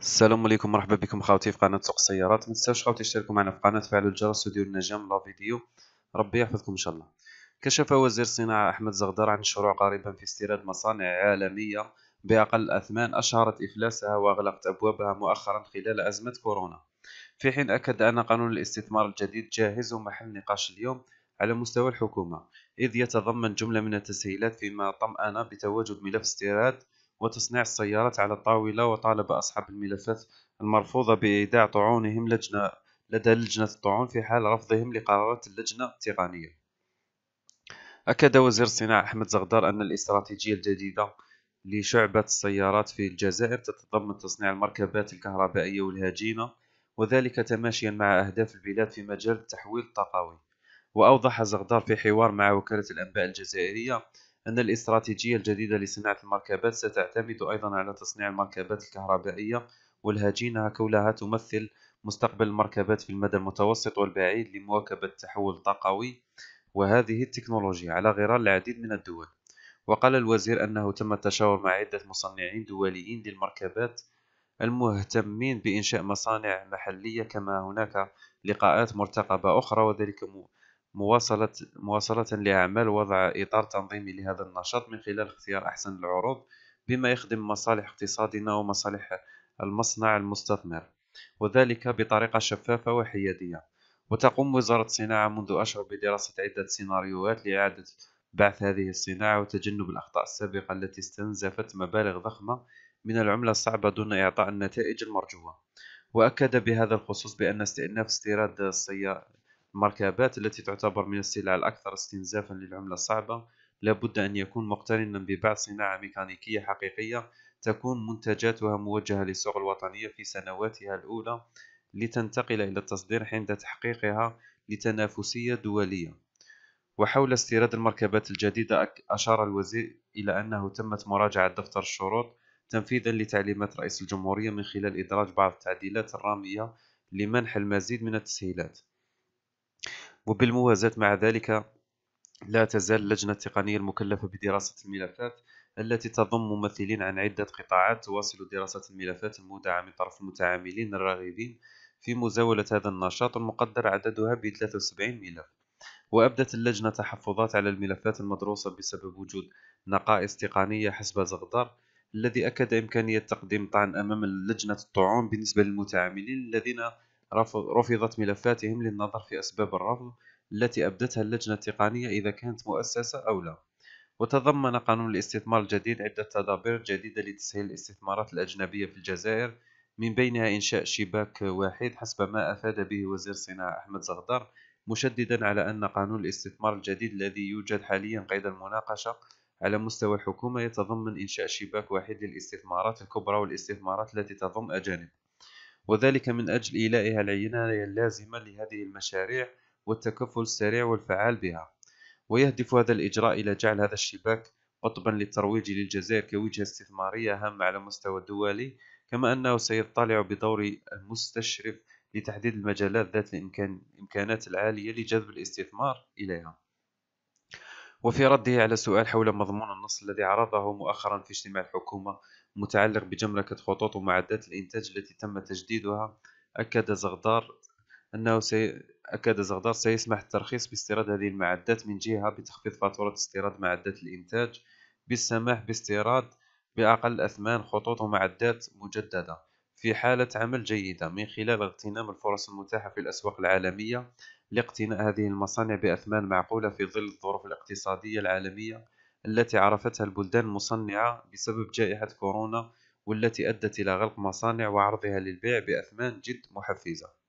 السلام عليكم مرحبا بكم خاوتي في قناه سوق السيارات ما تنساوش خاوتي تشتركوا معنا في القناه تفعلوا الجرس وديروا لنا جيم لا فيديو ربي يحفظكم ان شاء الله كشف وزير الصناعه احمد زغدر عن شروع قريبا في استيراد مصانع عالميه باقل الاثمان اشهرت افلاسها واغلقت ابوابها مؤخرا خلال ازمه كورونا في حين اكد ان قانون الاستثمار الجديد جاهز ومحل نقاش اليوم على مستوى الحكومه اذ يتضمن جمله من التسهيلات فيما طمأن بتواجد ملف استيراد وتصنيع السيارات على الطاولة وطالب أصحاب الملفات المرفوضة بإيداع طعونهم لجنة لدى لجنة الطعون في حال رفضهم لقرارات اللجنة التقنية أكد وزير الصناعة أحمد زغدار أن الاستراتيجية الجديدة لشعبة السيارات في الجزائر تتضمن تصنيع المركبات الكهربائية والهجينة وذلك تماشيا مع أهداف البلاد في مجال التحويل الطاقوي وأوضح زغدار في حوار مع وكالة الأنباء الجزائرية أن الاستراتيجية الجديدة لصناعة المركبات ستعتمد أيضا على تصنيع المركبات الكهربائية والهجينة كونها تمثل مستقبل المركبات في المدى المتوسط والبعيد لمواكبة التحول الطاقوي وهذه التكنولوجيا على غرار العديد من الدول وقال الوزير أنه تم التشاور مع عدة مصنعين دوليين للمركبات المهتمين بإنشاء مصانع محلية كما هناك لقاءات مرتقبة أخرى وذلك مواصلة مواصلة لأعمال وضع إطار تنظيمي لهذا النشاط من خلال اختيار أحسن العروض بما يخدم مصالح اقتصادنا ومصالح المصنع المستثمر وذلك بطريقة شفافة وحيادية وتقوم وزارة الصناعة منذ أشهر بدراسة عدة سيناريوهات لإعادة بعث هذه الصناعة وتجنب الأخطاء السابقة التي استنزفت مبالغ ضخمة من العملة الصعبة دون إعطاء النتائج المرجوة وأكد بهذا الخصوص بأن استئناف استيراد السيارات المركبات التي تعتبر من السلع الأكثر استنزافا للعملة الصعبة لابد أن يكون مقترنا ببعض صناعة ميكانيكية حقيقية تكون منتجاتها موجهة للسوق الوطنية في سنواتها الأولى لتنتقل إلى التصدير عند تحقيقها لتنافسية دولية وحول استيراد المركبات الجديدة أشار الوزير إلى أنه تمت مراجعة دفتر الشروط تنفيذا لتعليمات رئيس الجمهورية من خلال إدراج بعض التعديلات الرامية لمنح المزيد من التسهيلات وبالموازاة مع ذلك لا تزال اللجنة التقنية المكلفة بدراسة الملفات التي تضم ممثلين عن عدة قطاعات تواصل دراسة الملفات المودعة من طرف المتعاملين الراغبين في مزاولة هذا النشاط المقدر عددها ب 73 ملف وأبدت اللجنة تحفظات على الملفات المدروسة بسبب وجود نقائص تقنية حسب زغدر الذي أكد إمكانية تقديم طعن أمام لجنة الطعون بالنسبة للمتعاملين الذين رفضت ملفاتهم للنظر في أسباب الرفض التي أبدتها اللجنة التقنية إذا كانت مؤسسة أو لا وتضمن قانون الاستثمار الجديد عدة تدابير جديدة لتسهيل الاستثمارات الأجنبية في الجزائر من بينها إنشاء شباك واحد حسب ما أفاد به وزير الصناعة أحمد زغدر مشددا على أن قانون الاستثمار الجديد الذي يوجد حاليا قيد المناقشة على مستوى الحكومة يتضمن إنشاء شباك واحد للاستثمارات الكبرى والاستثمارات التي تضم أجانب وذلك من أجل إيلائها العينة اللازمة لهذه المشاريع والتكفل السريع والفعال بها ويهدف هذا الإجراء إلى جعل هذا الشباك قطبا للترويج للجزائر كوجهة استثمارية هامة على مستوى الدولي كما أنه سيطلع بدور المستشرف لتحديد المجالات ذات الإمكانات العالية لجذب الاستثمار إليها وفي رده على سؤال حول مضمون النص الذي عرضه مؤخرا في اجتماع الحكومة متعلق بجملكة خطوط ومعدات الإنتاج التي تم تجديدها أكد زغدار أنه سي... أكد زغدار سيسمح الترخيص باستيراد هذه المعدات من جهة بتخفيض فاتورة استيراد معدات الإنتاج بالسماح باستيراد بأقل أثمان خطوط ومعدات مجددة في حالة عمل جيدة من خلال اغتنام الفرص المتاحة في الأسواق العالمية لاقتناء هذه المصانع بأثمان معقولة في ظل الظروف الاقتصادية العالمية التي عرفتها البلدان المصنعة بسبب جائحة كورونا والتي أدت إلى غلق مصانع وعرضها للبيع بأثمان جد محفزة